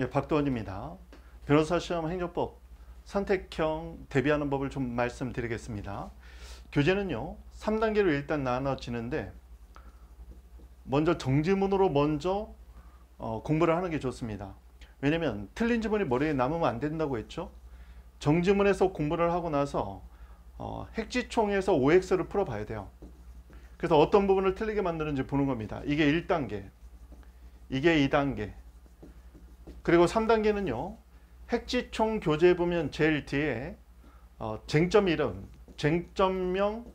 예, 박도원입니다. 변호사 시험 행정법 선택형 대비하는 법을 좀 말씀드리겠습니다. 교재는요. 3단계로 일단 나눠지는데 먼저 정지문으로 먼저 어, 공부를 하는 게 좋습니다. 왜냐면 틀린 지문이 머리에 남으면 안 된다고 했죠. 정지문에서 공부를 하고 나서 어, 핵지총에서 OX를 풀어봐야 돼요. 그래서 어떤 부분을 틀리게 만드는지 보는 겁니다. 이게 1단계, 이게 2단계, 그리고 3단계는요. 핵지총 교재 보면 제일 뒤에 어, 쟁점 이름, 쟁점명,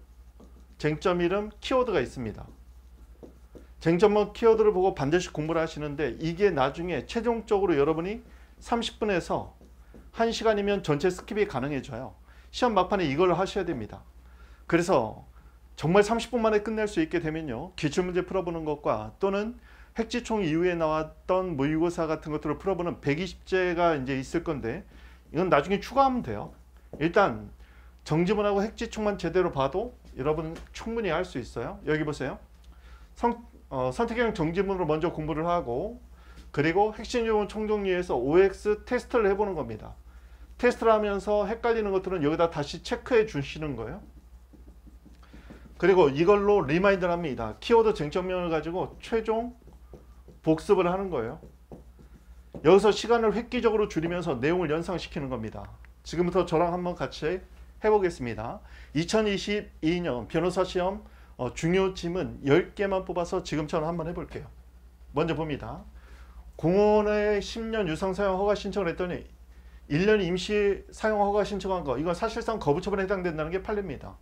쟁점 이름, 키워드가 있습니다. 쟁점명 키워드를 보고 반드시 공부를 하시는데 이게 나중에 최종적으로 여러분이 30분에서 1시간이면 전체 스킵이 가능해져요. 시험 막판에 이걸 하셔야 됩니다. 그래서 정말 30분 만에 끝낼 수 있게 되면요. 기출문제 풀어보는 것과 또는 핵지총 이후에 나왔던 모의고사 뭐 같은 것들을 풀어보는 120제가 이제 있을 건데 이건 나중에 추가하면 돼요. 일단 정지문하고 핵지총만 제대로 봐도 여러분 충분히 알 수 있어요. 여기 보세요. 성, 어, 선택형 정지문으로 먼저 공부를 하고 그리고 핵심지문 총정리에서 OX 테스트를 해보는 겁니다. 테스트를 하면서 헷갈리는 것들은 여기다 다시 체크해 주시는 거예요. 그리고 이걸로 리마인드를 합니다. 키워드 쟁점명을 가지고 최종 복습을 하는 거예요. 여기서 시간을 획기적으로 줄이면서 내용을 연상시키는 겁니다. 지금부터 저랑 한번 같이 해보겠습니다. 2022년 변호사 시험 어, 중요 짐은 10개만 뽑아서 지금처럼 한번 해볼게요. 먼저 봅니다. 공원에 10년 유상 사용 허가 신청을 했더니 1년 임시 사용 허가 신청한 거 이건 사실상 거부 처분에 해당된다는 게 판례입니다.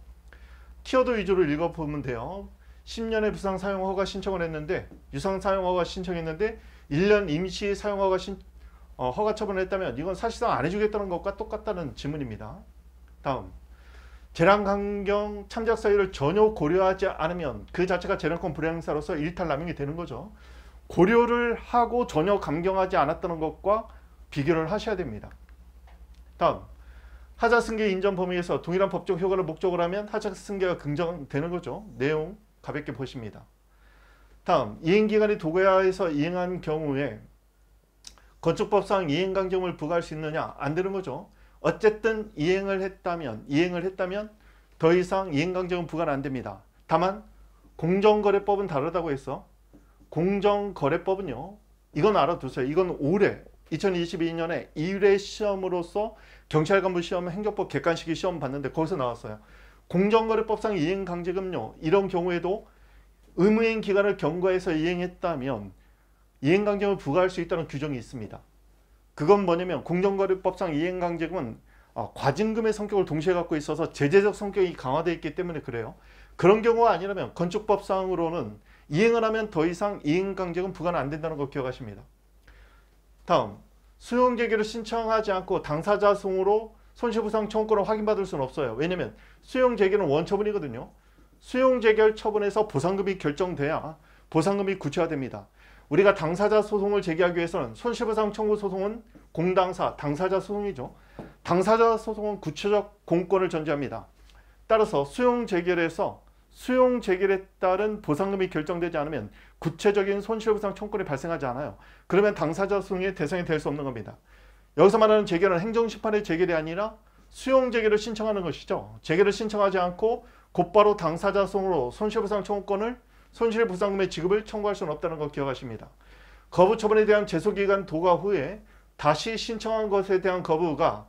키워드 위주로 읽어보면 돼요. 10년의 부상 사용 허가 신청을 했는데 유상 사용 허가 신청했는데 1년 임시 사용 허가 신 어, 허가 처분을 했다면 이건 사실상 안 해주겠다는 것과 똑같다는 질문입니다 다음 재량환경 참작 사유를 전혀 고려하지 않으면 그 자체가 재량권 불행사로서 일탈남용이 되는 거죠. 고려를 하고 전혀 감경하지 않았다는 것과 비교를 하셔야 됩니다. 다음 하자 승계 인정 범위에서 동일한 법적 효과를 목적으로 하면 하자 승계가 긍정되는 거죠. 내용 가볍게 보십니다. 다음 이행기간이 도거에서 이행한 경우에 건축법상 이행강점을 부과할 수 있느냐 안 되는 거죠. 어쨌든 이행을 했다면 이행을 했다면 더 이상 이행강점은 부과는 안 됩니다. 다만 공정거래법은 다르다고 해서 공정거래법은요. 이건 알아두세요. 이건 올해 2022년에 2회 시험으로서 경찰 간부 시험 행정법 객관식이 시험 봤는데 거기서 나왔어요. 공정거래법상 이행강제금요 이런 경우에도 의무행 기간을 경과해서 이행했다면 이행강제금을 부과할 수 있다는 규정이 있습니다. 그건 뭐냐면 공정거래법상 이행강제금은 아, 과징금의 성격을 동시에 갖고 있어서 제재적 성격이 강화되어 있기 때문에 그래요. 그런 경우가 아니라면 건축법상으로는 이행을 하면 더 이상 이행강제금 부과는 안 된다는 걸 기억하십니다. 다음, 수용재개를 신청하지 않고 당사자 송으로 손실보상 청구권을 확인받을 수는 없어요. 왜냐면 수용 재결은 원처분이거든요. 수용 재결 처분에서 보상금이 결정돼야 보상금이 구체화됩니다. 우리가 당사자 소송을 제기하기 위해서는 손실보상 청구 소송은 공당사, 당사자 소송이죠. 당사자 소송은 구체적 공권을 전제합니다. 따라서 수용 재결에서 수용 재결에 따른 보상금이 결정되지 않으면 구체적인 손실보상 청구권이 발생하지 않아요. 그러면 당사자 소송의 대상이 될 수 없는 겁니다. 여기서 말하는 재결은 행정심판의 재결이 아니라 수용재결을 신청하는 것이죠. 재결을 신청하지 않고 곧바로 당사자 손으로 손실보상 청구권을 손실보상금의 지급을 청구할 수는 없다는 것 기억하십니다. 거부 처분에 대한 재소기간도과 후에 다시 신청한 것에 대한 거부가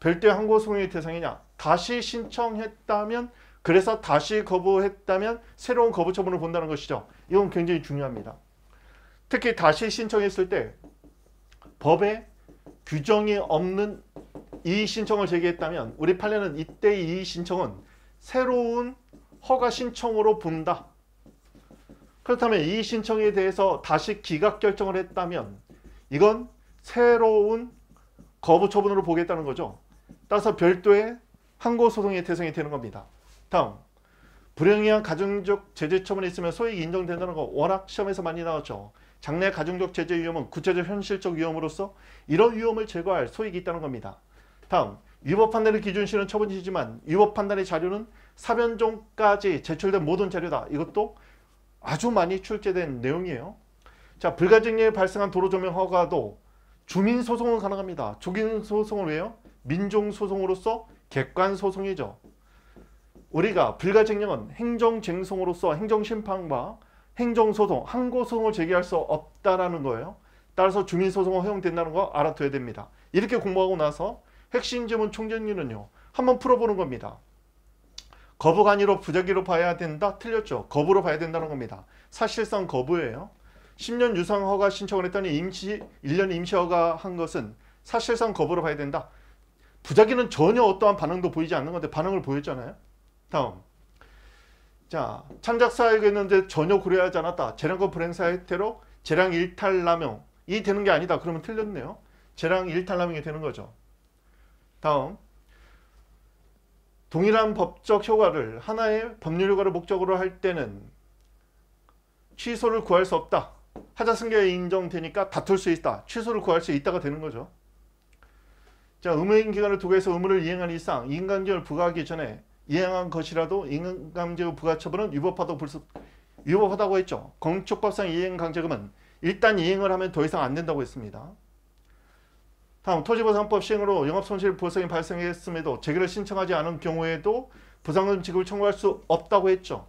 별도의 항고 소송의 대상이냐 다시 신청했다면 그래서 다시 거부했다면 새로운 거부 처분을 본다는 것이죠. 이건 굉장히 중요합니다. 특히 다시 신청했을 때 법에 규정이 없는 이의 신청을 제기했다면 우리 판례는 이때 이의 신청은 새로운 허가 신청으로 본다. 그렇다면 이의 신청에 대해서 다시 기각 결정을 했다면 이건 새로운 거부 처분으로 보겠다는 거죠. 따라서 별도의 항고 소송의 대상이 되는 겁니다. 다음 불행이한 가정적 제재 처분이 있으면 소액이 인정된다는 거 워낙 시험에서 많이 나왔죠. 장래 가중적 제재 위험은 구체적 현실적 위험으로서 이런 위험을 제거할 소익이 있다는 겁니다. 다음, 위법 판단의 기준시는 처분시지만 위법 판단의 자료는 사변종까지 제출된 모든 자료다. 이것도 아주 많이 출제된 내용이에요. 자, 불가증에 발생한 도로조명 허가도 주민소송은 가능합니다. 주민소송은 왜요? 민종소송으로서 객관소송이죠. 우리가 불가증명은 행정쟁송으로서 행정심판과 행정소송, 항고소송을 제기할 수 없다라는 거예요. 따라서 주민소송은 허용된다는 거 알아둬야 됩니다. 이렇게 공부하고 나서 핵심 지문 총정리는요. 한번 풀어보는 겁니다. 거부가 아니로 부작위로 봐야 된다? 틀렸죠. 거부로 봐야 된다는 겁니다. 사실상 거부예요. 10년 유상 허가 신청을 했더니 임시 1년 임시 허가한 것은 사실상 거부로 봐야 된다. 부작위는 전혀 어떠한 반응도 보이지 않는 건데 반응을 보였잖아요. 다음. 자, 창작사에게었는데 전혀 고려하지 않았다. 재량권 불행사 혜태로 재량 일탈남용이 되는 게 아니다. 그러면 틀렸네요. 재량 일탈남용이 되는 거죠. 다음 동일한 법적 효과를 하나의 법률 효과를 목적으로 할 때는 취소를 구할 수 없다. 하자 승계에 인정되니까 다툴 수 있다. 취소를 구할 수 있다가 되는 거죠. 자, 의무행기간을 두고 해서 의무를 이행한 이상 인간기을 부과하기 전에 이행한 것이라도 인행강제의 부과처분은 위법하다고 불수, 위법하다고 했죠. 건축법상 이행강제금은 일단 이행을 하면 더 이상 안 된다고 했습니다. 다음 토지보상법 시행으로 영업손실 보상이 발생했음에도 재개를 신청하지 않은 경우에도 보상금 지급을 청구할 수 없다고 했죠.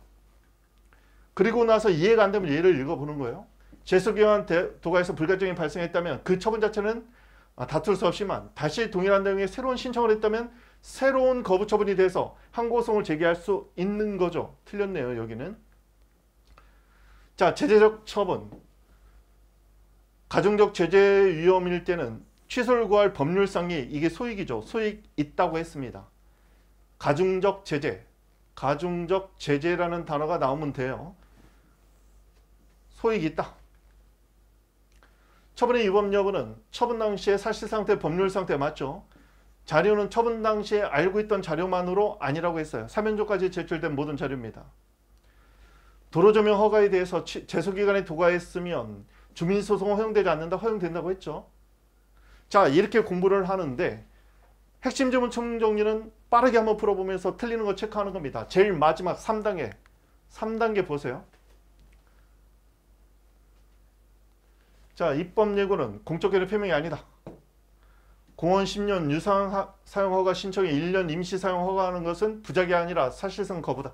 그리고 나서 이해가 안 되면 예를 읽어보는 거예요. 재수기한 도가에서 불가증이 발생했다면 그 처분 자체는 아, 다툴 수없지만 다시 동일한 내용의 새로운 신청을 했다면 새로운 거부 처분이 돼서 항고성을 제기할 수 있는 거죠. 틀렸네요. 여기는. 자, 제재적 처분. 가중적 제재 위험일 때는 취소를 구할 법률상의 이게 소익이죠. 소익 있다고 했습니다. 가중적 제재. 가중적 제재라는 단어가 나오면 돼요. 소익 있다. 처분의 위법 여부는 처분 당시의 사실상태, 법률상태 맞죠? 자료는 처분 당시에 알고 있던 자료만으로 아니라고 했어요. 사면조까지 제출된 모든 자료입니다. 도로조명 허가에 대해서 재소기간에 도과했으면 주민소송은 허용되지 않는다, 허용된다고 했죠. 자, 이렇게 공부를 하는데 핵심 지문 총정리는 빠르게 한번 풀어보면서 틀리는 거 체크하는 겁니다. 제일 마지막 3단계, 3단계 보세요. 자, 입법 예고는 공적개를 표명이 아니다. 공원 10년 유상 사용허가 신청에 1년 임시 사용허가하는 것은 부작이 아니라 사실상 거부다.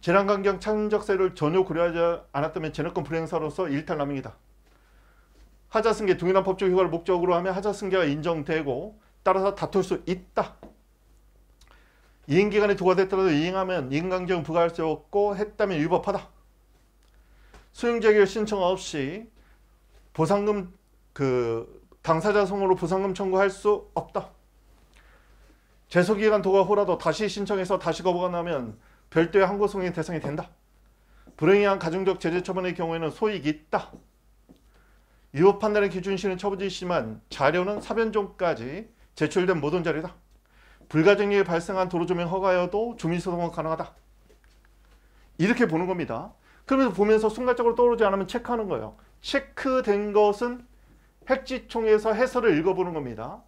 재난강경 창적세를 전혀 고려하지 않았다면 재난권 불행사로서 일탈남용이다. 하자승계 동일한 법적 효과를 목적으로 하면 하자승계가 인정되고 따라서 다툴 수 있다. 이행기간이 부과됐더라도 이행하면 이행강경 부과할 수 없고 했다면 위법하다. 수용자결 신청 없이 보상금 그 당사자 성으로 보상금 청구할 수 없다. 제소기간 도가 호라도 다시 신청해서 다시 거부가나면 별도의 항고소송의 대상이 된다. 불행이한 가중적 제재 처분의 경우에는 소익이 있다. 유업 판단의 기준시는 처분지시지만 자료는 사변종까지 제출된 모든 자료다. 불가증리에 발생한 도로조명 허가여도 주민소송은 가능하다. 이렇게 보는 겁니다. 그러면서 보면서 순간적으로 떠오르지 않으면 체크하는 거예요. 체크된 것은 핵지총에서 해설을 읽어보는 겁니다.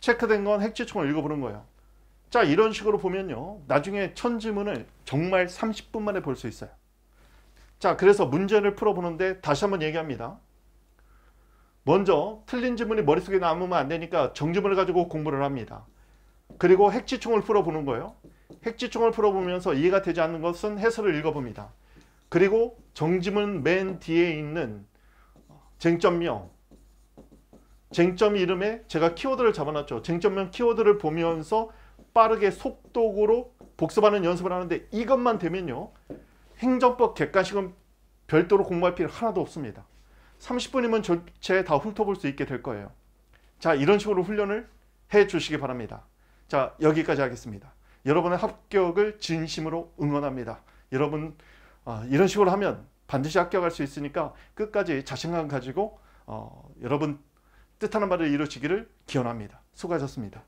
체크된 건 핵지총을 읽어보는 거예요. 자 이런 식으로 보면요. 나중에 천지문을 정말 30분 만에 볼 수 있어요. 자 그래서 문제를 풀어보는데 다시 한번 얘기합니다. 먼저 틀린 지문이 머릿속에 남으면 안 되니까 정지문을 가지고 공부를 합니다. 그리고 핵지총을 풀어보는 거예요. 핵지총을 풀어보면서 이해가 되지 않는 것은 해설을 읽어봅니다. 그리고 정지문 맨 뒤에 있는 쟁점명 쟁점 이름에 제가 키워드를 잡아놨죠. 쟁점명 키워드를 보면서 빠르게 속독으로 복습하는 연습을 하는데 이것만 되면요. 행정법 객관식은 별도로 공부할 필요 하나도 없습니다. 30분이면 전체 다 훑어볼 수 있게 될 거예요. 자 이런 식으로 훈련을 해 주시기 바랍니다. 자 여기까지 하겠습니다. 여러분의 합격을 진심으로 응원합니다. 여러분 어, 이런 식으로 하면 반드시 합격할 수 있으니까 끝까지 자신감 가지고 어, 여러분 뜻하는 바를 이루시기를 기원합니다. 수고하셨습니다.